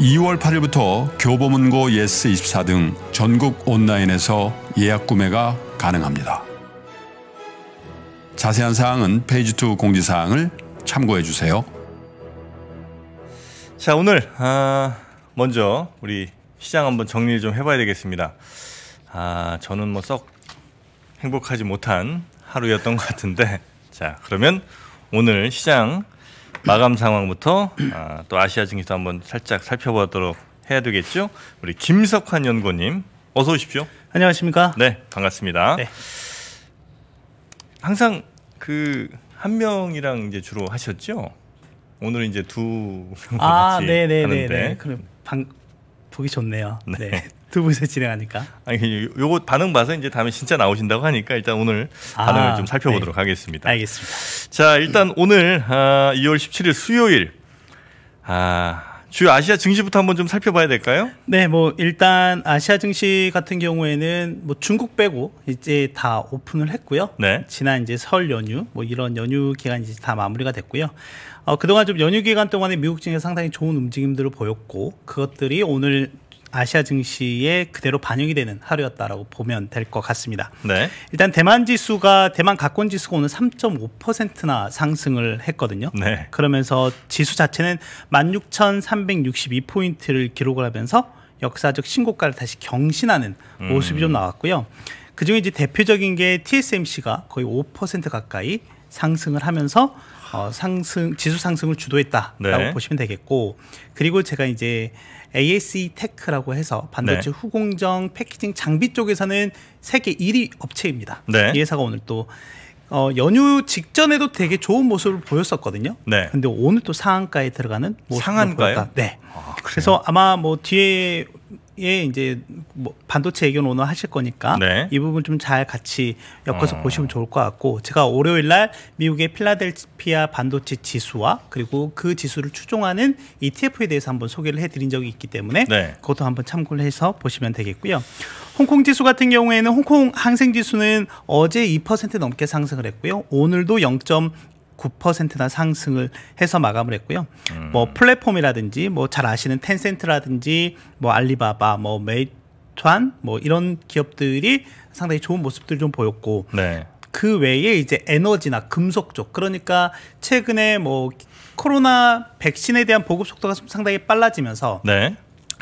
2월 8일부터 교보문고 예스24 등 전국 온라인에서 예약 구매가 가능합니다. 자세한 사항은 페이지2 공지사항을 참고해 주세요. 자 오늘 아, 먼저 우리 시장 한번 정리를 좀 해봐야 되겠습니다. 아 저는 뭐 썩 행복하지 못한 하루였던 것 같은데 자 그러면 오늘 시장 마감 상황부터 아, 또 아시아 증시도 한번 살짝 살펴보도록 해야 되겠죠. 우리 김석환 연구님 어서 오십시오. 안녕하십니까? 네, 반갑습니다. 네. 항상 그 한 명이랑 이제 주로 하셨죠? 오늘은 이제 두명 아, 같이 네네네네. 네, 네, 하는데. 네. 그럼 방 보기 좋네요. 네. 네. 두 분이서 진행하니까. 아니 요거 반응 봐서 이제 다음에 진짜 나오신다고 하니까 일단 오늘 아, 반응을 아, 좀 살펴보도록 네. 하겠습니다. 알겠습니다. 자 일단 오늘 아, 2월 17일 수요일 아, 주요 아시아 증시부터 한번 좀 살펴봐야 될까요? 네, 뭐 일단 아시아 증시 같은 경우에는 뭐 중국 빼고 이제 다 오픈을 했고요. 네. 지난 이제 설 연휴 뭐 이런 연휴 기간 이제 다 마무리가 됐고요. 어, 그동안 좀 연휴 기간 동안에 미국 증시 상당히 좋은 움직임들을 보였고 그것들이 오늘 아시아 증시에 그대로 반영이 되는 하루였다라고 보면 될 것 같습니다. 네. 일단 대만 지수가 대만 가권 지수가 오늘 3.5%나 상승을 했거든요. 네. 그러면서 지수 자체는 16,362포인트를 기록을 하면서 역사적 신고가를 다시 경신하는 음. 모습이 음. 좀 나왔고요. 그중에 이제 대표적인 게 TSMC가 거의 5% 가까이 상승을 하면서 어, 상승 지수 상승을 주도했다라고 네. 보시면 되겠고 그리고 제가 이제 ASE 테크라고 해서 반도체 네. 후공정 패키징 장비 쪽에서는 세계 1위 업체입니다. 네. 이 회사가 오늘 또 어, 연휴 직전에도 되게 좋은 모습을 보였었거든요. 네. 근데 오늘 또 상한가에 들어가는 모습 상한가요? 네. 아, 그래서 아마 뭐 뒤에 예, 이제 뭐 반도체 의견 오늘 하실 거니까 네. 이 부분 좀 잘 같이 엮어서 어. 보시면 좋을 것 같고 제가 월요일 날 미국의 필라델피아 반도체 지수와 그리고 그 지수를 추종하는 ETF에 대해서 한번 소개를 해드린 적이 있기 때문에 네. 그것도 한번 참고를 해서 보시면 되겠고요. 홍콩 지수 같은 경우에는 홍콩 항생 지수는 어제 2% 넘게 상승을 했고요. 오늘도 0. 9%나 상승을 해서 마감을 했고요. 뭐 음. 뭐 플랫폼이라든지 뭐 잘 아시는 텐센트라든지 뭐 알리바바 뭐 메이투안 뭐 이런 기업들이 상당히 좋은 모습들 좀 보였고 네. 그 외에 이제 에너지나 금속 쪽 그러니까 최근에 뭐 코로나 백신에 대한 보급 속도가 상당히 빨라지면서 네.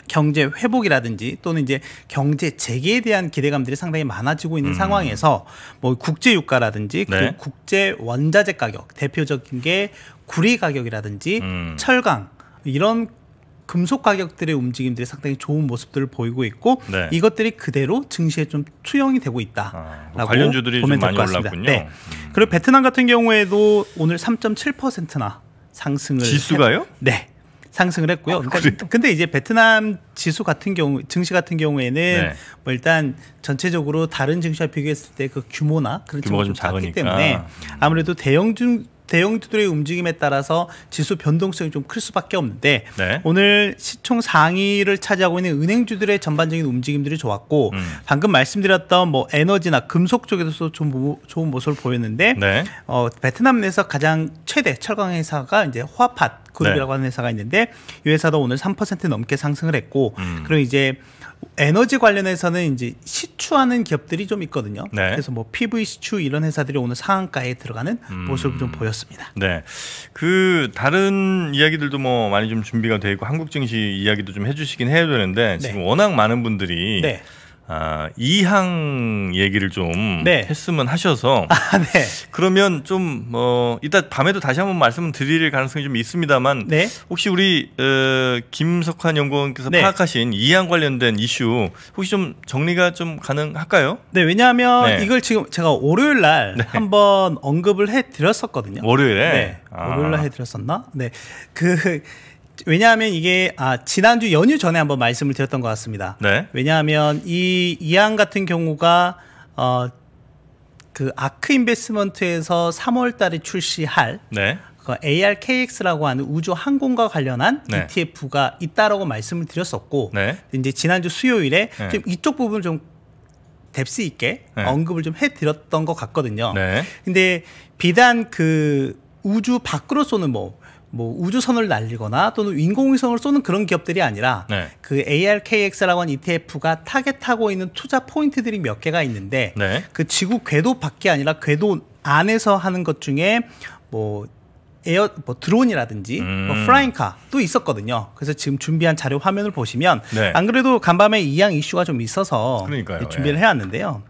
경제 회복이라든지 또는 이제 경제 재개에 대한 기대감들이 상당히 많아지고 있는 음. 상황에서 뭐 국제 유가라든지 네. 국제 원자재 가격 대표적인 게 구리 가격이라든지 음. 철강 이런 금속 가격들의 움직임들이 상당히 좋은 모습들을 보이고 있고 네. 이것들이 그대로 증시에 좀 투영이 되고 있다라고 아, 관련주들이 보면 될것 같습니다. 올랐군요. 네. 음. 그리고 베트남 같은 경우에도 오늘 3.7%나 상승을 지수가요? 해... 네. 상승을 했고요. 어, 그러니까 근데 이제 베트남 지수 같은 경우 증시 같은 경우에는 네. 뭐 일단 전체적으로 다른 증시와 비교했을 때 그 규모나 그런 규모가 좀 작기 작으니까. 때문에 아무래도 대형 중 대형주들의 움직임에 따라서 지수 변동성이 좀 클 수밖에 없는데 네. 오늘 시총 상위를 차지하고 있는 은행주들의 전반적인 움직임들이 좋았고 음. 방금 말씀드렸던 뭐 에너지나 금속 쪽에서도 좀 모, 좋은 모습을 보였는데 네. 어, 베트남 내에서 가장 최대 철강 회사가 이제 호아팟 그룹이라고 네. 하는 회사가 있는데 이 회사도 오늘 3% 넘게 상승을 했고 음. 그리고 이제 에너지 관련해서는 이제 시추하는 기업들이 좀 있거든요. 네. 그래서 뭐 PV 시추 이런 회사들이 오늘 상한가에 들어가는 음. 모습을 좀 보였습니다. 네. 그 다른 이야기들도 뭐 많이 좀 준비가 돼 있고 한국 증시 이야기도 좀 해주시긴 해야 되는데 네. 지금 워낙 많은 분들이 네. 아, 이항 얘기를 좀 네. 했으면 하셔서 아, 네. 그러면 좀뭐 이따 밤에도 다시 한번 말씀을 드릴 가능성이 좀 있습니다만 네. 혹시 우리 어, 김석환 연구원께서 네. 파악하신 이항 관련된 이슈 혹시 좀 정리가 좀 가능할까요? 네, 왜냐하면 네. 이걸 지금 제가 월요일 날 네. 한번 언급을 해 드렸었거든요. 월요일에 네. 아. 월요일 날 해 드렸었나? 네. 그 왜냐하면 이게 아, 지난주 연휴 전에 한번 말씀을 드렸던 것 같습니다. 네. 왜냐하면 이 이안 같은 경우가 어, 그 아크 인베스먼트에서 3월 달에 출시할 네. 그 ARKX라고 하는 우주 항공과 관련한 네. ETF가 있다라고 말씀을 드렸었고 네. 이제 지난주 수요일에 네. 좀 이쪽 부분을 좀 뎁스 있게 네. 언급을 좀 해드렸던 것 같거든요. 네. 근데 비단 그 우주 밖으로 쏘는 뭐뭐 우주선을 날리거나 또는 인공위성을 쏘는 그런 기업들이 아니라 네. 그 ARKX라고 하는 ETF가 타겟하고 있는 투자 포인트들이 몇 개가 있는데 네. 그 지구 궤도 밖이 아니라 궤도 안에서 하는 것 중에 뭐 에어 뭐 드론이라든지 뭐 음. 뭐 프라잉카 도 있었거든요. 그래서 지금 준비한 자료 화면을 보시면 네. 안 그래도 간밤에 이양 이슈가 좀 있어서 그러니까요. 준비를 예. 해왔는데요.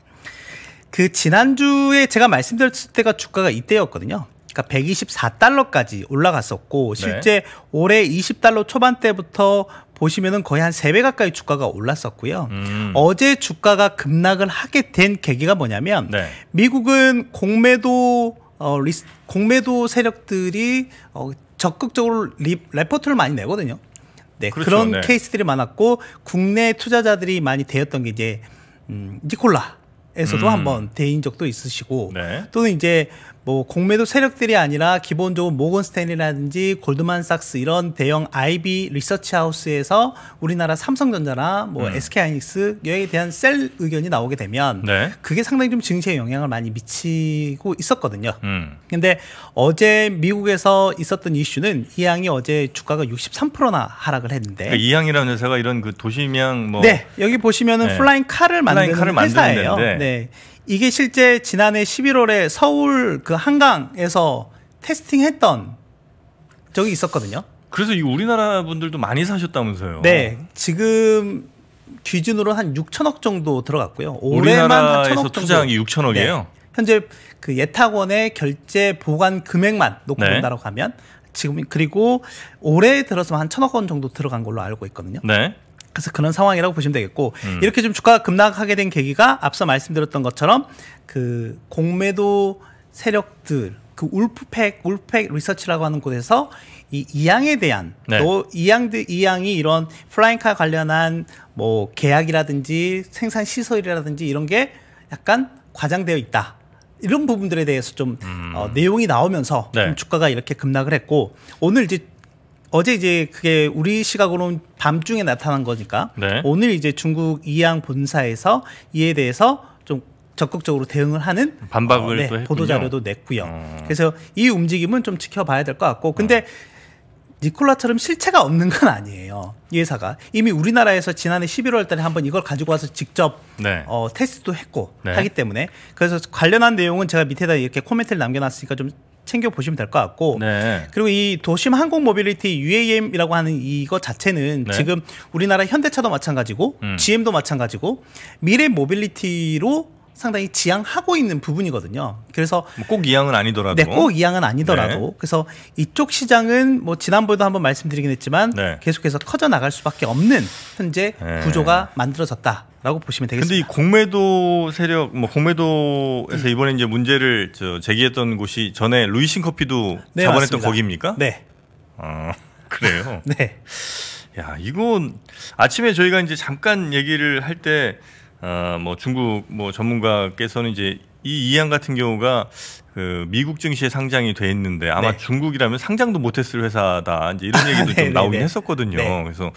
그 지난주에 제가 말씀드렸을 때가 주가가 이때였거든요. 그러니까 124달러까지 올라갔었고 네. 실제 네. 올해 20달러 초반대부터 보시면은 거의 한3배 가까이 주가가 올랐었고요. 음. 어제 주가가 급락을 하게 된 계기가 뭐냐면 네. 미국은 공매도 어 리스, 공매도 세력들이 어 적극적으로 리, 레포트를 많이 내거든요. 네, 그렇죠, 그런 네. 케이스들이 많았고 국내 투자자들이 많이 되었던 게 이제 음, 니콜라 에서도 음. 한번 대인 적도 있으시고 네. 또는 이제 뭐 공매도 세력들이 아니라 기본적으로 모건스탠이라든지 골드만삭스 이런 대형 IB 리서치 하우스에서 우리나라 삼성전자나 뭐 음. SK 하이닉스 여기에 대한 셀 의견이 나오게 되면 네. 그게 상당히 좀 증시에 영향을 많이 미치고 있었거든요. 음. 근데 어제 미국에서 있었던 이슈는 이항이 어제 주가가 63%나 하락을 했는데 그러니까 이항이라는 회사가 이런 그 도심형 뭐 네, 여기 보시면은 네. 플라잉 카를 만드는, 회사예요. 만드는 네. 이게 실제 지난해 11월에 서울 그 한강에서 테스팅했던 적이 있었거든요. 그래서 이 우리나라 분들도 많이 사셨다면서요? 네, 지금 기준으로 한 6천억 정도 들어갔고요. 올해만 3천억 투자한게 6천억이에요. 네. 현재 그 예탁원의 결제 보관 금액만 놓고 네. 본다고 하면 지금 그리고 올해 들어서만 한 천억 원 정도 들어간 걸로 알고 있거든요. 네. 그래서 그런 상황이라고 보시면 되겠고 음. 이렇게 좀 주가가 급락하게 된 계기가 앞서 말씀드렸던 것처럼 그 공매도 세력들 그 울프팩 울프팩 리서치라고 하는 곳에서 이 이양에 대한 네. 또 이양들 이양이 이런 플라잉카 관련한 뭐 계약이라든지 생산 시설이라든지 이런 게 약간 과장되어 있다. 이런 부분들에 대해서 좀 음. 어, 내용이 나오면서 네. 좀 주가가 이렇게 급락을 했고 오늘 이제 어제 이제 그게 우리 시각으로는 밤중에 나타난 거니까 네. 오늘 이제 중국 이양 본사에서 이에 대해서 좀 적극적으로 대응을 하는 반박을 어, 네, 보도 자료도 냈고요. 어. 그래서 이 움직임은 좀 지켜봐야 될 것 같고 근데 어. 니콜라처럼 실체가 없는 건 아니에요. 이 회사가 이미 우리나라에서 지난해 11월달에 한번 이걸 가지고 와서 직접 네. 어, 테스트도 했고 네. 하기 때문에 그래서 관련한 내용은 제가 밑에다 이렇게 코멘트를 남겨놨으니까 좀 챙겨 보시면 될 것 같고 네. 그리고 이 도심 항공 모빌리티 UAM이라고 하는 이거 자체는 네. 지금 우리나라 현대차도 마찬가지고 음. GM도 마찬가지고 미래 모빌리티로 상당히 지향하고 있는 부분이거든요. 그래서 뭐 꼭 이양은 아니더라도 네, 꼭 이양은 아니더라도 네. 그래서 이쪽 시장은 뭐 지난번에도 한번 말씀드리긴 했지만 네. 계속해서 커져 나갈 수밖에 없는 현재 네. 구조가 만들어졌다. 라고 보시면 되겠습니다. 근데 이 공매도 세력, 뭐 공매도에서 이번에 이제 문제를 저 제기했던 곳이 전에 루이싱 커피도 네, 자본했던 거기입니까? 네. 아 그래요. 네. 야 이건 아침에 저희가 이제 잠깐 얘기를 할때 어, 뭐 중국 뭐 전문가께서는 이제 이 이안 같은 경우가 그 미국 증시에 상장이 돼 있는데 아마 네. 중국이라면 상장도 못했을 회사다 이제 이런 네, 얘기도 좀 네, 나오긴 네. 했었거든요. 네. 그래서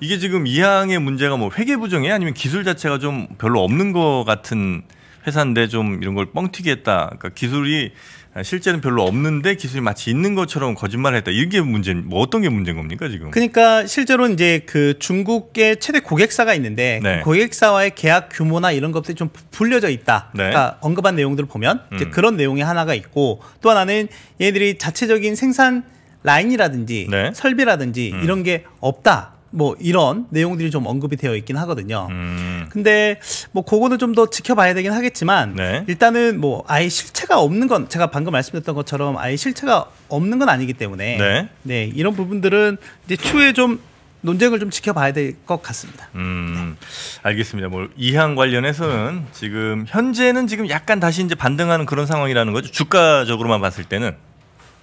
이게 지금 이항의 문제가 뭐 회계 부정에 아니면 기술 자체가 좀 별로 없는 것 같은 회사인데 좀 이런 걸 뻥튀기했다. 그러니까 기술이 아, 실제는 별로 없는데 기술이 마치 있는 것처럼 거짓말을 했다. 이게 문제, 뭐 어떤 게 문제인 겁니까 지금? 그러니까 실제로 이제 그 중국의 최대 고객사가 있는데 네. 그 고객사와의 계약 규모나 이런 것들이 좀 불려져 있다. 네. 그러니까 언급한 내용들을 보면 이제 음. 그런 내용이 하나가 있고 또 하나는 얘들이 자체적인 생산 라인이라든지 네. 설비라든지 음. 이런 게 없다. 뭐 이런 내용들이 좀 언급이 되어 있긴 하거든요. 음. 근데 뭐 그거는 좀 더 지켜봐야 되긴 하겠지만 네. 일단은 뭐 아예 실체가 없는 건 제가 방금 말씀드렸던 것처럼 아예 실체가 없는 건 아니기 때문에 네, 네 이런 부분들은 이제 추후에 좀 논쟁을 좀 지켜봐야 될 것 같습니다. 음, 네. 알겠습니다. 뭐 이항 관련해서는 지금 현재는 지금 약간 다시 이제 반등하는 그런 상황이라는 거죠. 주가적으로만 봤을 때는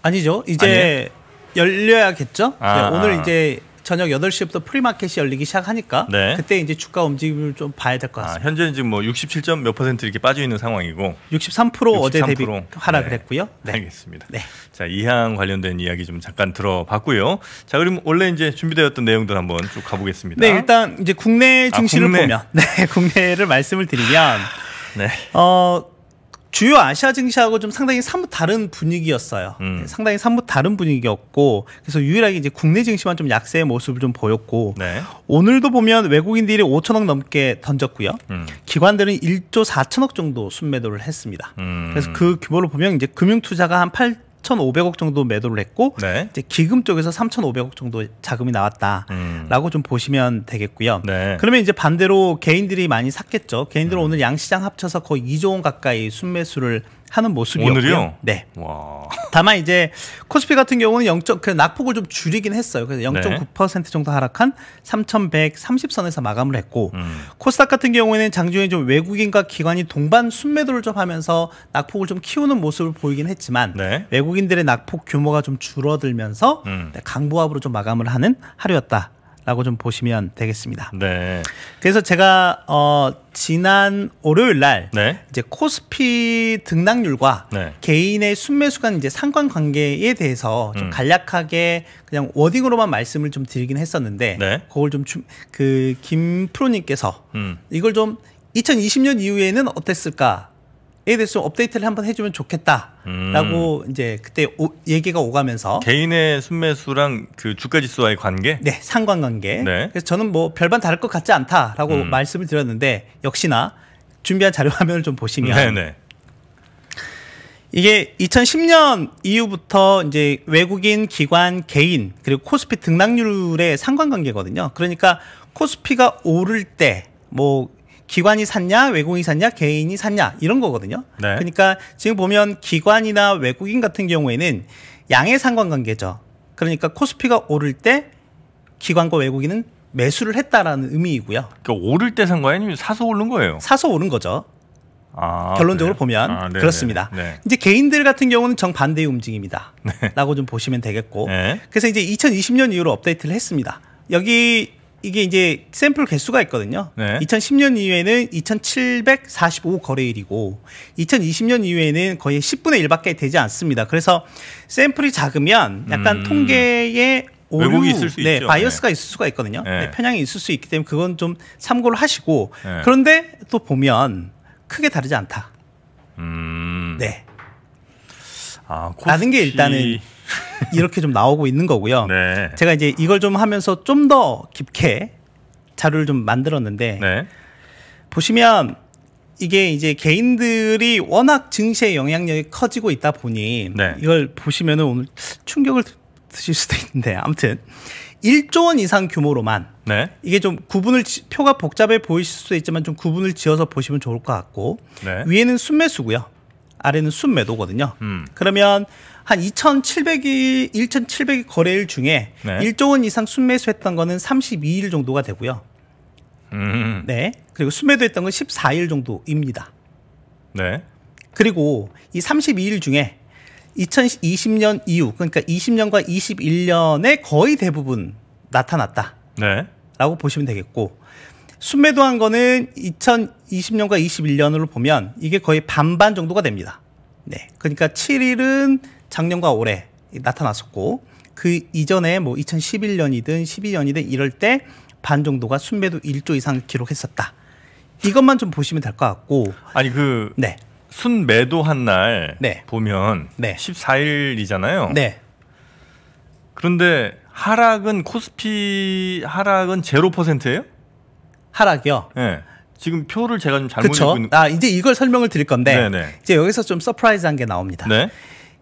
아니죠. 이제 아니에요? 열려야겠죠. 아, 네, 오늘 아. 이제 저녁 8시부터 프리마켓이 열리기 시작하니까 네. 그때 이제 주가 움직임을 좀 봐야 될것 아, 같습니다. 아, 현재 지금 뭐 67점 몇 퍼센트 이렇게 빠져 있는 상황이고 63%, 63% 어제 대비 하라 네. 그고요 네. 알겠습니다. 네. 자, 이항 관련된 이야기 좀 잠깐 들어봤고요. 자, 그럼 원래 이제 준비되었던 내용들 한번 쭉 가보겠습니다. 네, 일단 이제 국내 아, 증시를 아, 국내. 보면 네, 국내를 말씀을 드리면 네. 어 주요 아시아 증시하고 좀 상당히 사뭇 다른 분위기였어요. 음. 네, 상당히 사뭇 다른 분위기였고 그래서 유일하게 이제 국내 증시만 좀 약세의 모습을 좀 보였고 네. 오늘도 보면 외국인들이 5천억 넘게 던졌고요. 음. 기관들은 1조 4천억 정도 순매도를 했습니다. 음. 그래서 그 규모를 보면 이제 금융 투자가 한 8. 3,500억 정도 매도를 했고 네. 이제 기금 쪽에서 3,500억 정도 자금이 나왔다라고 음. 좀 보시면 되겠고요. 네. 그러면 이제 반대로 개인들이 많이 샀겠죠. 개인들은 음. 오늘 양시장 합쳐서 거의 2조 원 가까이 순매수를 하는 모습이었고요. 오늘요? 네. 와. 다만 이제 코스피 같은 경우는 0. 그 낙폭을 좀 줄이긴 했어요. 그래서 0.9% 네. 정도 하락한 3,130선에서 마감을 했고 음. 코스닥 같은 경우에는 장중에 좀 외국인과 기관이 동반 순매도를 좀 하면서 낙폭을 좀 키우는 모습을 보이긴 했지만 네. 외국인들의 낙폭 규모가 좀 줄어들면서 음. 네, 강보합으로 좀 마감을 하는 하루였다. 라고 좀 보시면 되겠습니다. 네. 그래서 제가 어 지난 월요일 날 네. 이제 코스피 등락률과 네. 개인의 순매수 간 이제 상관 관계에 대해서 좀 음. 간략하게 그냥 워딩으로만 말씀을 좀 드리긴 했었는데 네. 그걸 좀 그 김 프로님께서 음. 이걸 좀 2020년 이후에는 어땠을까? 대해서 업데이트를 한번 해주면 좋겠다라고 음. 이제 그때 오, 얘기가 오가면서 개인의 순매수랑 그 주가 지수와의 관계 네 상관관계 네. 그래서 저는 뭐 별반 다를 것 같지 않다라고 음. 말씀을 드렸는데 역시나 준비한 자료 화면을 좀 보시면 네네. 네. 이게 2010년 이후부터 이제 외국인 기관 개인 그리고 코스피 등락률의 상관관계거든요. 그러니까 코스피가 오를 때뭐 기관이 샀냐, 외국인이 샀냐, 개인이 샀냐 이런 거거든요. 네. 그러니까 지금 보면 기관이나 외국인 같은 경우에는 양의 상관관계죠. 그러니까 코스피가 오를 때 기관과 외국인은 매수를 했다라는 의미이고요. 그러니까 오를 때 상관이 아니면 사서 오른 거예요? 사서 오른 거죠. 아, 결론적으로 네. 보면 아, 그렇습니다. 네. 이제 개인들 같은 경우는 정반대의 움직임이다. 네. 라고 좀 보시면 되겠고. 네. 그래서 이제 2020년 이후로 업데이트를 했습니다. 여기 이게 이제 샘플 개수가 있거든요. 네. 2010년 이후에는 2,745 거래일이고 2020년 이후에는 거의 10분의 1밖에 되지 않습니다. 그래서 샘플이 작으면 약간 음. 통계에 오류, 네, 있죠. 바이어스가 네. 있을 수가 있거든요. 네. 네, 편향이 있을 수 있기 때문에 그건 좀 참고를 하시고 네. 그런데 또 보면 크게 다르지 않다. 음. 네. 아, 코스피... 라는 게 일단은 이렇게 좀 나오고 있는 거고요. 네. 제가 이제 이걸 좀 하면서 좀 더 깊게 자료를 좀 만들었는데 네. 보시면 이게 이제 개인들이 워낙 증시의 영향력이 커지고 있다 보니 네. 이걸 보시면은 오늘 충격을 드실 수도 있는데 아무튼 1조 원 이상 규모로만 네. 이게 좀 구분을 표가 복잡해 보이실 수도 있지만 좀 구분을 지어서 보시면 좋을 것 같고 네. 위에는 순매수고요 아래는 순매도거든요 음. 그러면 한 2,700일 1,700일 거래일 중에 네. 1조 원 이상 순매수했던 거는 32일 정도가 되고요. 음. 네. 그리고 순매도했던 건 14일 정도입니다. 네. 그리고 이 32일 중에 2020년 이후 그러니까 20년과 21년에 거의 대부분 나타났다. 네. 라고 보시면 되겠고 순매도한 거는 2020년과 21년으로 보면 이게 거의 반반 정도가 됩니다. 네. 그러니까 7일은 작년과 올해 나타났었고 그 이전에 뭐 2011년이든 12년이든 이럴 때 반 정도가 순매도 1조 이상 기록했었다. 이것만 좀 보시면 될 것 같고 아니 그 네. 순매도 한날 네. 보면 네. 14일이잖아요. 네. 그런데 하락은 코스피 하락은 제로 퍼센트예요? 하락이요? 네. 지금 표를 제가 좀 잘못 읽고 있는. 아 이제 이걸 설명을 드릴 건데 네네. 네. 이제 여기서 좀 서프라이즈한 게 나옵니다. 네.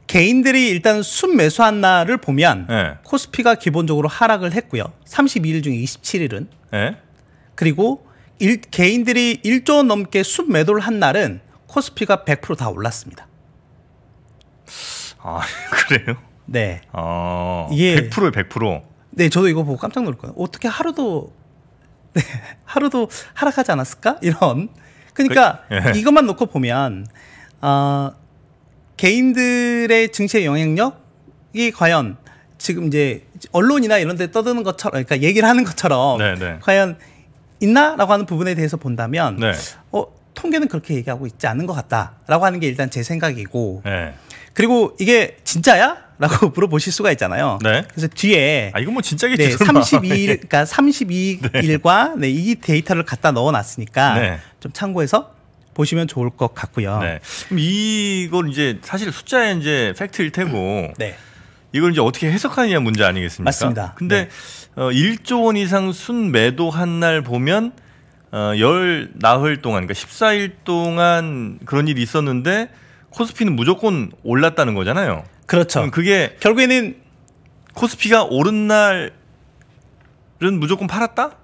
개인들이 일단 순매수한 날을 보면 네. 코스피가 기본적으로 하락을 했고요. 32일 중에 27일은 네. 예. 그리고 일, 개인들이 1조 넘게 순매도를 한 날은 코스피가 100%다 올랐습니다. 아 그래요? 네. 아, 이게 100%에 100%. 네, 저도 이거 보고 깜짝 놀랐거든요. 어떻게 하루도 네, 하루도 하락하지 않았을까? 이런. 그러니까 그, 예. 이것만 놓고 보면 어, 개인들의 증시의 영향력이 과연 지금 이제 언론이나 이런 데 떠드는 것처럼 그러니까 얘기를 하는 것처럼 네네. 네. 과연 있나라고 하는 부분에 대해서 본다면 네. 어 통계는 그렇게 얘기하고 있지 않은 것 같다라고 하는 게 일단 제 생각이고 네. 그리고 이게 진짜야? 라고 물어보실 수가 있잖아요. 네. 그래서 뒤에 아 이건 뭐 진짜겠죠. 네, 32일 그러니까 32일과 네. 이 데이터를 갖다 넣어 놨으니까 네. 좀 참고해서 보시면 좋을 것 같고요. 네. 그럼 이건 이제 사실 숫자에 이제 팩트일 테고. 네. 이걸 이제 어떻게 해석하느냐 문제 아니겠습니까? 맞습니다. 근데 네. 어, 1조 원 이상 순 매도한 날 보면 어, 열 나흘 동안 그러니까 14일 동안 그런 일이 있었는데 코스피는 무조건 올랐다는 거잖아요. 그렇죠. 그게 결국에는 코스피가 오른 날은 무조건 팔았다?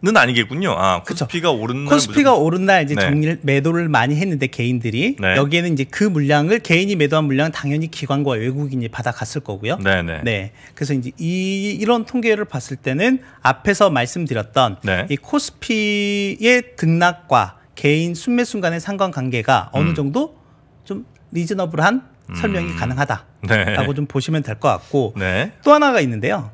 는 아니겠군요. 아, 코스피가 오른 날 코스피가 무조건... 오른 날 이제 네. 정리를 매도를 많이 했는데 개인들이 네. 여기에는 이제 그 물량을 개인이 매도한 물량은 당연히 기관과 외국인이 받아갔을 거고요. 네네. 네. 네. 그래서 이제 이 이런 통계를 봤을 때는 앞에서 말씀드렸던 네. 이 코스피의 등락과 개인 순매순 간의 상관관계가 어느 음. 정도 좀 리즈너블한 음. 설명이 가능하다라고 네. 좀 보시면 될 것 같고 네. 또 하나가 있는데요.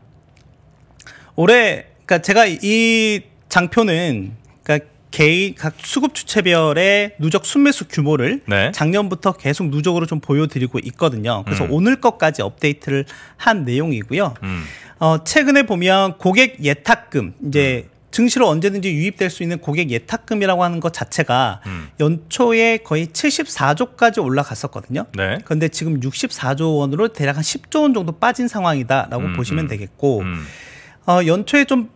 올해 그니까 제가 이 장표는 그러니까 개인 각 수급 주체별의 누적 순매수 규모를 네. 작년부터 계속 누적으로 좀 보여드리고 있거든요. 그래서 음. 오늘 것까지 업데이트를 한 내용이고요. 음. 어, 최근에 보면 고객 예탁금 이제 음. 증시로 언제든지 유입될 수 있는 고객 예탁금이라고 하는 것 자체가 음. 연초에 거의 74조까지 올라갔었거든요. 네. 그런데 지금 64조 원으로 대략 한 10조 원 정도 빠진 상황이다라고 음, 보시면 음. 되겠고 어, 연초에 좀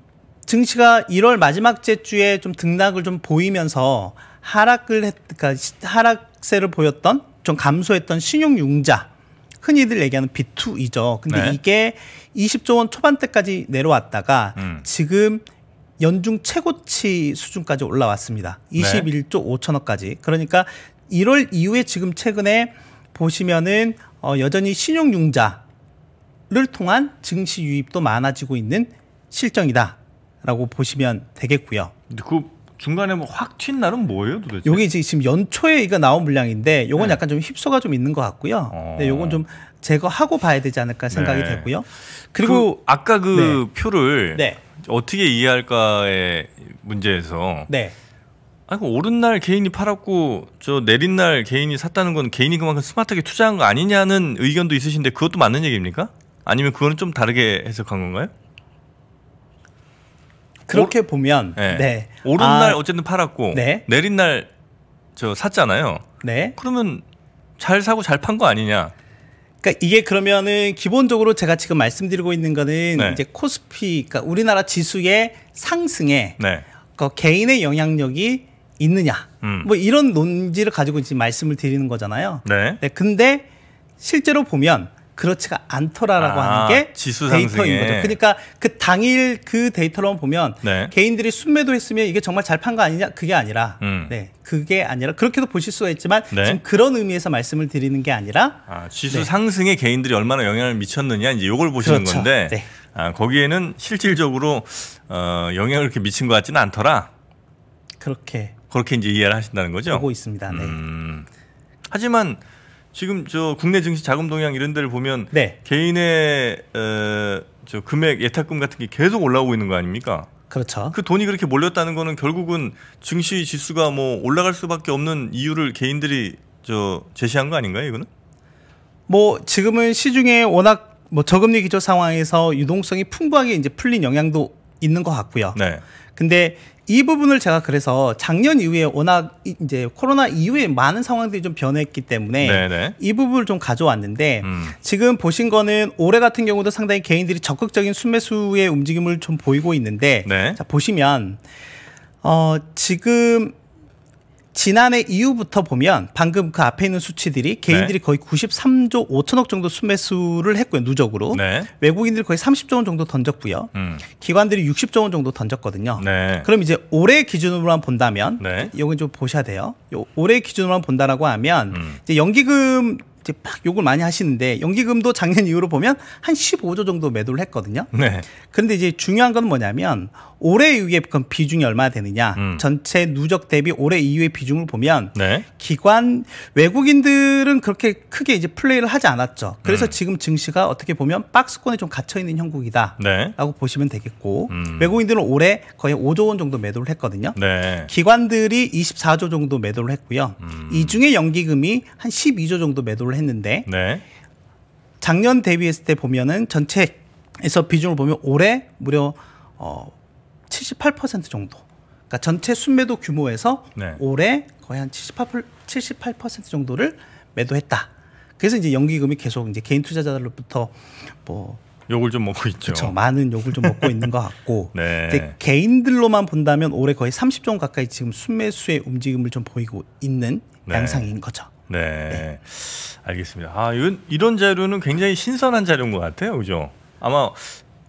증시가 1월 마지막 째 주에 좀 등락을 좀 보이면서 하락을 했, 그니까 하락세를 보였던 좀 감소했던 신용융자 흔히들 얘기하는 B2이죠. 근데 네. 이게 20조 원 초반대까지 내려왔다가 음. 지금 연중 최고치 수준까지 올라왔습니다. 21조 5천억까지. 그러니까 1월 이후에 지금 최근에 보시면은 어, 여전히 신용융자를 통한 증시 유입도 많아지고 있는 실정이다. 라고 보시면 되겠고요. 그 중간에 뭐확튄 날은 뭐예요 도대체? 요게 지금 연초에 이거 나온 물량인데 요건 네. 약간 좀 힙소가 좀 있는 것 같고요. 어. 네, 요건 좀 제거하고 봐야 되지 않을까 네. 생각이 네. 되고요. 그리고 그 아까 그 네. 표를 네. 어떻게 이해할까의 문제에서 네. 아니 그 오른 날 개인이 팔았고 저 내린 날 개인이 샀다는 건 개인이 그만큼 스마트하게 투자한 거 아니냐는 의견도 있으신데 그것도 맞는 얘기입니까? 아니면 그거는 좀 다르게 해석한 건가요? 그렇게 오, 보면 네. 네. 오른 아, 어쨌든 팔았고 네. 내린 날 저 샀잖아요. 네. 그러면 잘 사고 잘 판 거 아니냐? 그러니까 이게 그러면은 기본적으로 제가 지금 말씀드리고 있는 거는 네. 이제 코스피 그러니까 우리나라 지수의 상승에 네. 그 개인의 영향력이 있느냐 음. 뭐 이런 논지를 가지고 지금 말씀을 드리는 거잖아요. 네. 네 근데 실제로 보면 그렇지가 않더라라고 아, 하는 게 데이터인 거죠. 그러니까 그 당일 그 데이터로만 보면 네. 개인들이 순매도 했으면 이게 정말 잘 판 거 아니냐 그게 아니라 음. 네 그게 아니라 그렇게도 보실 수가 있지만 네. 지금 그런 의미에서 말씀을 드리는 게 아니라 아, 지수 네. 상승에 개인들이 얼마나 영향을 미쳤느냐 이제 요걸 보시는 그렇죠. 건데 네. 아, 거기에는 실질적으로 어, 영향을 이렇게 미친 것 같지는 않더라. 그렇게 그렇게 이제 이해를 하신다는 거죠. 보고 있습니다. 네. 음, 하지만 지금 저 국내 증시 자금 동향 이런 데를 보면 네. 개인의 에, 어, 저 금액 예탁금 같은 게 계속 올라오고 있는 거 아닙니까? 그렇죠. 그 돈이 그렇게 몰렸다는 거는 결국은 증시 지수가 뭐 올라갈 수밖에 없는 이유를 개인들이 저 제시한 거 아닌가요, 이거는? 뭐 지금은 시중에 워낙 뭐 저금리 기조 상황에서 유동성이 풍부하게 이제 풀린 영향도 있는 것 같고요. 네. 근데 이 부분을 제가 그래서 작년 이후에 워낙 이제 코로나 이후에 많은 상황들이 좀 변했기 때문에 네네. 이 부분을 좀 가져왔는데 음. 지금 보신 거는 올해 같은 경우도 상당히 개인들이 적극적인 순매수의 움직임을 좀 보이고 있는데 네. 자 보시면 어 지금 지난해 이후부터 보면 방금 그 앞에 있는 수치들이 네. 개인들이 네. 거의 93조 5천억 정도 순매수를 했고요 누적으로 네. 외국인들이 거의 30조 원 정도 던졌고요 음. 기관들이 60조 원 정도 던졌거든요. 네. 그럼 이제 올해 기준으로만 본다면 네. 여기 좀 보셔야 돼요. 요 올해 기준으로만 본다라고 하면 음. 이제 연기금 이제 막 욕을 많이 하시는데 연기금도 작년 이후로 보면 한 15조 정도 매도를 했거든요. 그런데 네. 이제 중요한 건 뭐냐면 올해 이후에 그 비중이 얼마나 되느냐 음. 전체 누적 대비 올해 이후의 비중을 보면 네. 기관 외국인들은 그렇게 크게 이제 플레이를 하지 않았죠. 그래서 음. 지금 증시가 어떻게 보면 박스권에 좀 갇혀 있는 형국이다라고 네. 보시면 되겠고 음. 외국인들은 올해 거의 5조 원 정도 매도를 했거든요. 네. 기관들이 24조 정도 매도를 했고요. 음. 이 중에 연기금이 한 12조 정도 매도를 했는데 네. 작년 대비했을 때 보면은 전체에서 비중을 보면 올해 무려 어78% 정도. 그러니까 전체 순매도 규모에서 네. 올해 거의 한 78, 78% 정도를 매도했다. 그래서 이제 연기금이 계속 이제 개인 투자자들로부터 뭐 욕을 좀 먹고 있죠. 그렇죠. 많은 욕을 좀 먹고 있는 것 같고 네. 개인들로만 본다면 올해 거의 30종 가까이 지금 순매수의 움직임을 좀 보이고 있는 네. 양상인 거죠. 네. 네. 알겠습니다. 아, 이건 이런 자료는 굉장히 신선한 자료인 것 같아요. 그죠? 아마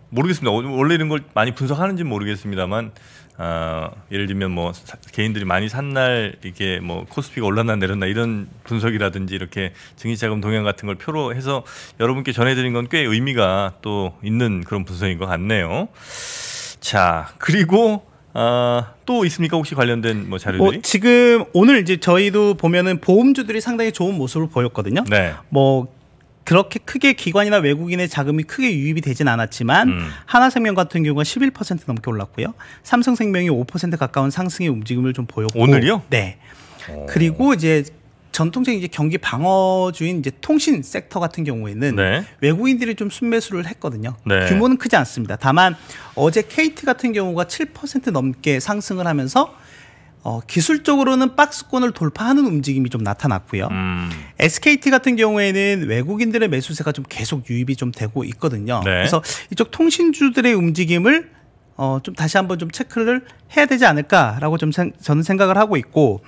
모르겠습니다. 원래 이런 걸 많이 분석하는지 모르겠습니다만 어, 예를 들면 뭐 사, 개인들이 많이 산 날 이게 뭐 코스피가 올랐나 내렸나 이런 분석이라든지 이렇게 증시자금 동향 같은 걸 표로 해서 여러분께 전해드린 건 꽤 의미가 또 있는 그런 분석인 것 같네요. 자 그리고 아, 또 있습니까 혹시 관련된 뭐, 뭐 자료들이? 뭐 지금 오늘 이제 저희도 보면은 보험주들이 상당히 좋은 모습을 보였거든요. 네. 뭐 그렇게 크게 기관이나 외국인의 자금이 크게 유입이 되진 않았지만 음. 하나생명 같은 경우가 11% 넘게 올랐고요. 삼성생명이 5% 가까운 상승의 움직임을 좀 보였고 오늘요? 네. 어. 그리고 이제 전통적인 이제 경기 방어주인 이제 통신 섹터 같은 경우에는 네. 외국인들이 좀 순매수를 했거든요. 네. 규모는 크지 않습니다. 다만 어제 KT 같은 경우가 7% 넘게 상승을 하면서 어, 기술적으로는 박스권을 돌파하는 움직임이 좀 나타났고요. 음. SKT 같은 경우에는 외국인들의 매수세가 좀 계속 유입이 좀 되고 있거든요. 네. 그래서 이쪽 통신주들의 움직임을 어, 좀 다시 한번 좀 체크를 해야 되지 않을까라고 좀 생, 저는 생각을 하고 있고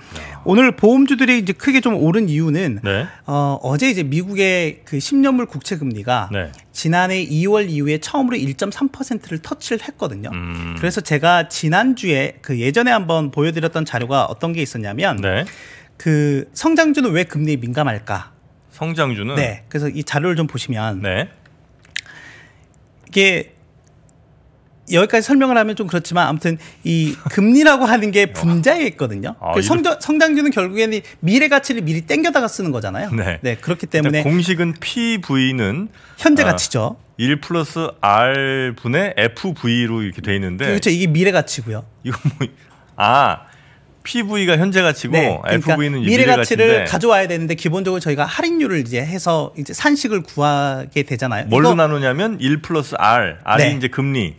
오늘 보험주들이 이제 크게 좀 오른 이유는 네. 어, 어제 이제 미국의 그 10년물 국채 금리가 네. 지난해 2월 이후에 처음으로 1.3%를 터치를 했거든요. 음. 그래서 제가 지난주에 그 예전에 한번 보여드렸던 자료가 어떤 게 있었냐면 네. 그 성장주는 왜 금리에 민감할까? 성장주는 네. 그래서 이 자료를 좀 보시면 네. 이게 여기까지 설명을 하면 좀 그렇지만 아무튼 이 금리라고 하는 게 분자였거든요. 아, 그 성장, 성장주는 결국에는 미래 가치를 미리 땡겨다가 쓰는 거잖아요. 네. 네 그렇기 때문에 공식은 PV는 현재 아, 가치죠. 아, 1 플러스 R 분의 FV로 이렇게 돼 있는데 그렇죠. 이게 미래 가치고요. 이거 뭐 아. PV가 현재 가치고 네, 그러니까 FV는 미래, 가치를 가 가져와야 되는데 기본적으로 저희가 할인율을 이제 해서 이제 산식을 구하게 되잖아요. 뭘로 나누냐면 1 플러스 R, R이 네. 이제 금리,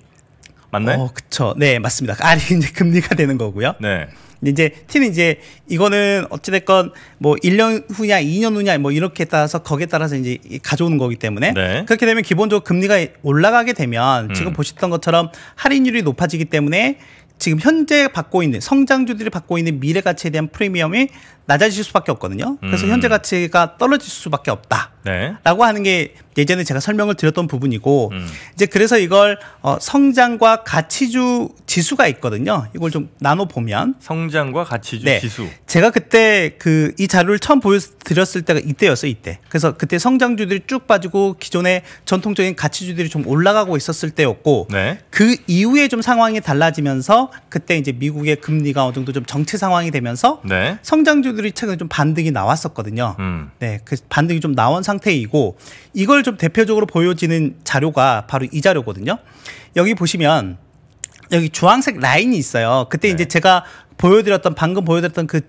맞나요? 어, 그쵸. 네, 맞습니다. R이 아, 이제 금리가 되는 거고요. 네. 이제 팀는 이제 이거는 어찌됐건 뭐 1년 후냐 2년 후냐 뭐 이렇게 따라서 거기에 따라서 이제 가져오는 거기 때문에 네. 그렇게 되면 기본적으로 금리가 올라가게 되면 지금 음. 보셨던 것처럼 할인율이 높아지기 때문에 지금 현재 받고 있는 성장주들이 받고 있는 미래 가치에 대한 프리미엄이 낮아질 수밖에 없거든요. 그래서 음. 현재 가치가 떨어질 수밖에 없다라고 네. 하는 게 예전에 제가 설명을 드렸던 부분이고 음. 이제 그래서 이걸 어, 성장과 가치주 지수가 있거든요. 이걸 좀 나눠 보면 성장과 가치주 네. 지수. 제가 그때 그 이 자료를 처음 보여드렸을 때가 이때였어요. 이때. 그래서 그때 성장주들이 쭉 빠지고 기존의 전통적인 가치주들이 좀 올라가고 있었을 때였고 네. 그 이후에 좀 상황이 달라지면서 그때 이제 미국의 금리가 어느 정도 좀 정체 상황이 되면서 네. 성장주 신규주들이 최근에 좀 반등이 나왔었거든요. 음. 네, 그 반등이 좀 나온 상태이고 이걸 좀 대표적으로 보여지는 자료가 바로 이 자료거든요. 여기 보시면 여기 주황색 라인이 있어요. 그때 네. 이제 제가 보여드렸던 방금 보여드렸던 그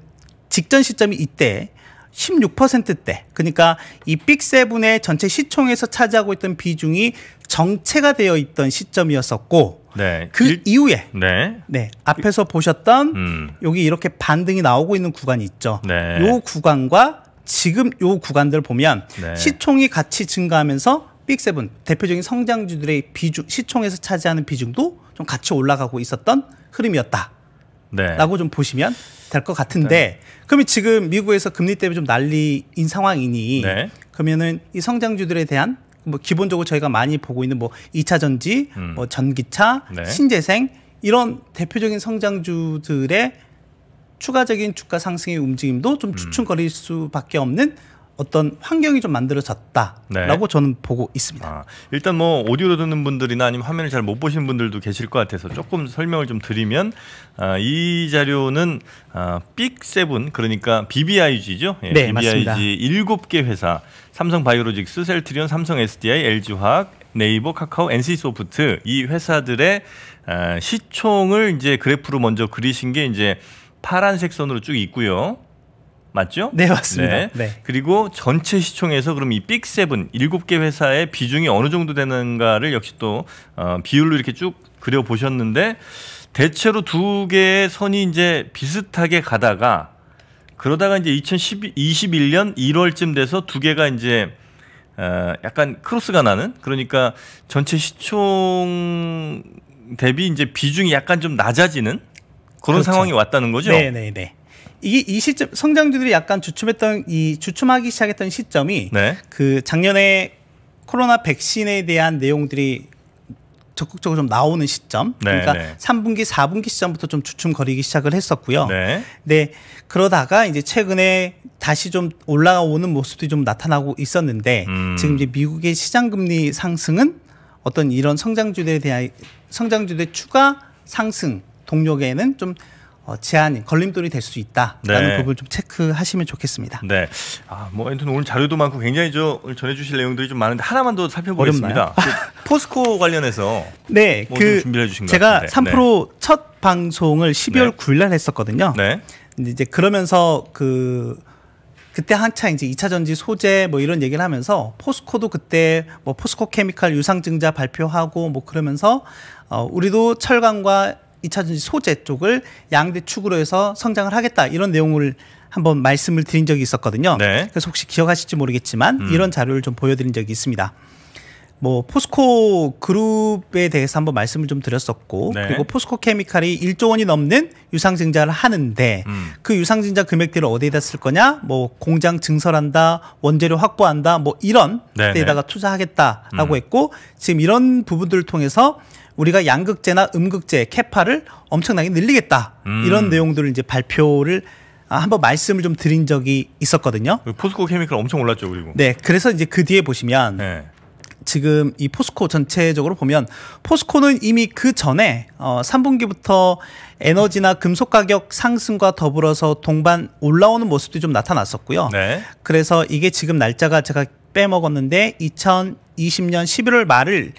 직전 시점이 이때 16%대. 그러니까 이 빅세븐의 전체 시총에서 차지하고 있던 비중이 정체가 되어 있던 시점이었었고 네. 그 일... 이후에 네. 네. 앞에서 보셨던 음. 여기 이렇게 반등이 나오고 있는 구간이 있죠. 네. 요 구간과 지금 요 구간들 보면 네. 시총이 같이 증가하면서 빅세븐 대표적인 성장주들의 비중 시총에서 차지하는 비중도 좀 같이 올라가고 있었던 흐름이었다. 네. 라고 좀 보시면 될 것 같은데 네. 그러면 지금 미국에서 금리 때문에 좀 난리인 상황이니 네. 그러면은 이 성장주들에 대한 뭐 기본적으로 저희가 많이 보고 있는 뭐 2차 전지, 음. 뭐 전기차, 네. 신재생 이런 대표적인 성장주들의 추가적인 주가 상승의 움직임도 좀추춤거릴 음. 수밖에 없는 어떤 환경이 좀 만들어졌다라고 네. 저는 보고 있습니다. 아, 일단 뭐 오디오로 듣는 분들이나 아니면 화면을 잘 못 보신 분들도 계실 것 같아서 조금 설명을 좀 드리면 아, 이 자료는 아, 빅세븐 그러니까 BBIG죠. 예, 네, BBIG 맞습니다. 7개 회사 삼성 바이오로직스, 셀트리온, 삼성 SDI, LG화학, 네이버, 카카오, NC소프트 이 회사들의 아, 시총을 이제 그래프로 먼저 그리신 게 이제 파란색 선으로 쭉 있고요. 맞죠? 네, 맞습니다. 네. 네. 그리고 전체 시총에서 그럼 이 빅세븐 일곱 개 회사의 비중이 어느 정도 되는가를 역시 또 어, 비율로 이렇게 쭉 그려 보셨는데 대체로 두 개의 선이 이제 비슷하게 가다가 그러다가 이제 2021년 1월쯤 돼서 두 개가 이제 어, 약간 크로스가 나는 그러니까 전체 시총 대비 이제 비중이 약간 좀 낮아지는 그런 그렇죠. 상황이 왔다는 거죠. 네, 네, 네. 이, 이 시점 성장주들이 약간 주춤했던 이 주춤하기 시작했던 시점이 네. 그 작년에 코로나 백신에 대한 내용들이 적극적으로 좀 나오는 시점 네, 그러니까 네. 3분기 4분기 시점부터 좀 주춤거리기 시작을 했었고요. 네. 네 그러다가 이제 최근에 다시 좀 올라오는 모습들이 좀 나타나고 있었는데 음. 지금 이제 미국의 시장 금리 상승은 어떤 이런 성장주들에 대한 성장주들의 추가 상승 동력에는 좀 어, 제한 걸림돌이 될 수 있다라는 네. 부분 좀 체크하시면 좋겠습니다. 네. 아, 뭐 앤튼 오늘 자료도 많고 굉장히 저 전해 주실 내용들이 좀 많은데 하나만 더 살펴보겠습니다. 그 포스코 관련해서 네, 뭐그 준비해 주신 것 제가 같은데. 3 네. 첫 방송을 12월 네. 9일 날 했었거든요. 네. 근데 이제 그러면서 그 그때 한창 이제 2차 전지 소재 뭐 이런 얘기를 하면서 포스코도 그때 뭐 포스코 케미칼 유상증자 발표하고 뭐 그러면서 어 우리도 철강과 2차전지 소재 쪽을 양대 축으로 해서 성장을 하겠다 이런 내용을 한번 말씀을 드린 적이 있었거든요. 네. 그래서 혹시 기억하실지 모르겠지만 음. 이런 자료를 좀 보여드린 적이 있습니다. 뭐 포스코 그룹에 대해서 한번 말씀을 좀 드렸었고 네. 그리고 포스코 케미칼이 1조 원이 넘는 유상증자를 하는데 음. 그 유상증자 금액들을 어디에다 쓸 거냐 뭐 공장 증설한다 원재료 확보한다 뭐 이런 네, 네. 데에다가 투자하겠다라고 음. 했고 지금 이런 부분들을 통해서 우리가 양극재나 음극재 캐파를 엄청나게 늘리겠다 음. 이런 내용들을 이제 발표를 아, 한번 말씀을 좀 드린 적이 있었거든요. 그 포스코 케미컬 엄청 올랐죠, 그리고. 네, 그래서 이제 그 뒤에 보시면 네. 지금 이 포스코 전체적으로 보면 포스코는 이미 그 전에 어 3분기부터 에너지나 금속 가격 상승과 더불어서 동반 올라오는 모습도 좀 나타났었고요. 네. 그래서 이게 지금 날짜가 제가 빼먹었는데 2020년 11월 말을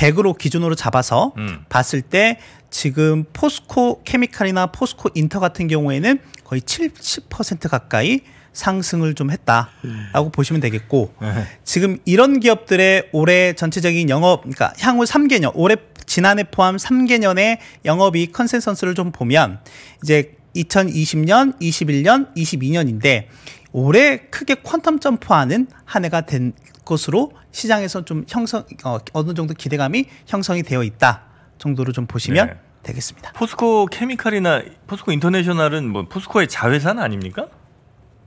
100으로 기준으로 잡아서 음. 봤을 때 지금 포스코 케미칼이나 포스코 인터 같은 경우에는 거의 70% 가까이 상승을 좀 했다라고 음. 보시면 되겠고 네. 지금 이런 기업들의 올해 전체적인 영업 그러니까 향후 3개년 올해 지난해 포함 3개년의 영업이 컨센서스를 좀 보면 이제 2020년, 21년, 22년인데 올해 크게 퀀텀 점프하는 한 해가 된 것으로 시장에서 좀 형성 어, 어느 정도 기대감이 형성이 되어 있다 정도로 좀 보시면 네. 되겠습니다. 포스코 케미칼이나 포스코 인터내셔널은 뭐 포스코의 자회사는 아닙니까?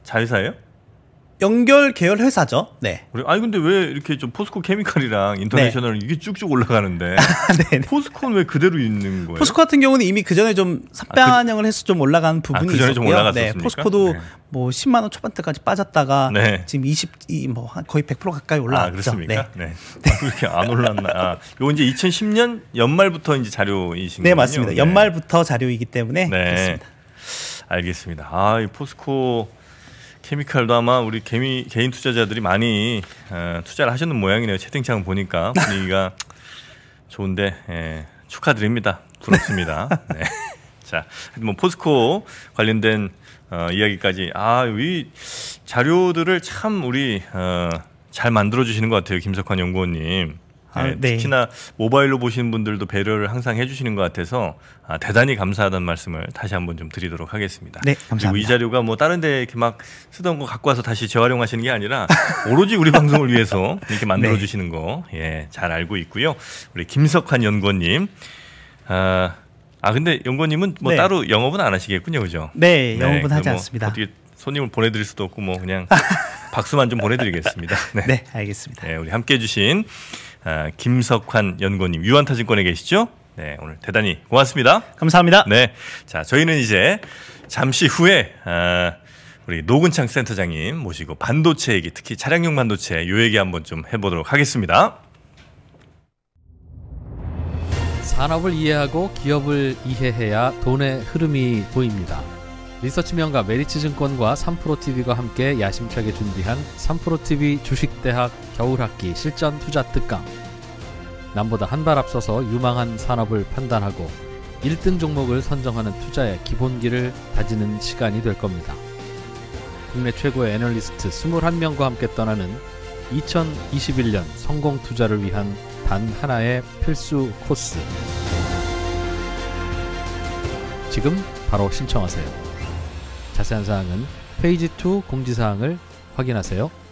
자회사예요? 연결 계열 회사죠. 네. 그래, 아니 근데 왜 이렇게 좀 포스코 케미칼이랑 인터내셔널 네. 이게 쭉쭉 올라가는데 아, 네, 네. 포스코는 왜 그대로 있는 거예요? 포스코 같은 경우는 이미 그 전에 좀 삽반영을 아, 그, 해서 좀 올라간 아, 그 부분이 아, 있었고요. 네, 포스코도 네. 뭐 10만 원 초반대까지 빠졌다가 네. 지금 20뭐 거의 100% 가까이 아, 올라왔죠. 아, 그렇습니까? 네. 네. 아, 그렇게 안 올랐나? 아, 요 이제 2010년 연말부터 이제 자료이신 거요 네, 맞습니다. 네. 연말부터 자료이기 때문에 네. 그렇습니다. 알겠습니다. 아, 이 포스코 케미칼도 아마 우리 개미, 개인 투자자들이 많이 어, 투자를 하셨는 모양이네요. 채팅창 보니까 분위기가 좋은데 예, 축하드립니다. 부럽습니다. 네. 자, 뭐 포스코 관련된 어, 이야기까지 아이 자료들을 참 우리 어, 잘 만들어 주시는 것 같아요, 김석환 연구원님. 아, 네, 네. 특히나 모바일로 보시는 분들도 배려를 항상 해주시는 것 같아서 아, 대단히 감사하다는 말씀을 다시 한번 좀 드리도록 하겠습니다. 네, 감사합니다. 그리고 이 자료가 뭐 다른데 이렇게 막 쓰던 거 갖고 와서 다시 재활용하시는 게 아니라 오로지 우리 방송을 위해서 이렇게 만들어 네. 주시는 네. 거, 예, 잘 알고 있고요. 우리 김석환 연구원님, 아, 아 근데 연구원님은 뭐 네. 따로 영업은 안 하시겠군요, 그죠? 네, 네 영업은 그러니까 하지 뭐 않습니다. 어떻게 손님을 보내드릴 수도 없고 뭐 그냥 박수만 좀 보내드리겠습니다. 네, 알겠습니다. 우리 함께해주신. 아, 김석환 연구원님 유한타진권에 계시죠? 네, 오늘 대단히 고맙습니다. 감사합니다. 네, 자 저희는 이제 잠시 후에 아, 우리 노근창 센터장님 모시고 반도체 얘기, 특히 차량용 반도체 요 얘기 한번 좀 해보도록 하겠습니다. 산업을 이해하고 기업을 이해해야 돈의 흐름이 보입니다. 리서치명가 메리츠증권과 3프로TV가 함께 야심차게 준비한 3프로TV 주식대학 겨울학기 실전투자특강 남보다 한 발 앞서서 유망한 산업을 판단하고 1등 종목을 선정하는 투자의 기본기를 다지는 시간이 될 겁니다. 국내 최고의 애널리스트 21명과 함께 떠나는 2021년 성공 투자를 위한 단 하나의 필수 코스. 지금 바로 신청하세요. 자세한 사항은 페이지 2 공지사항을 확인하세요.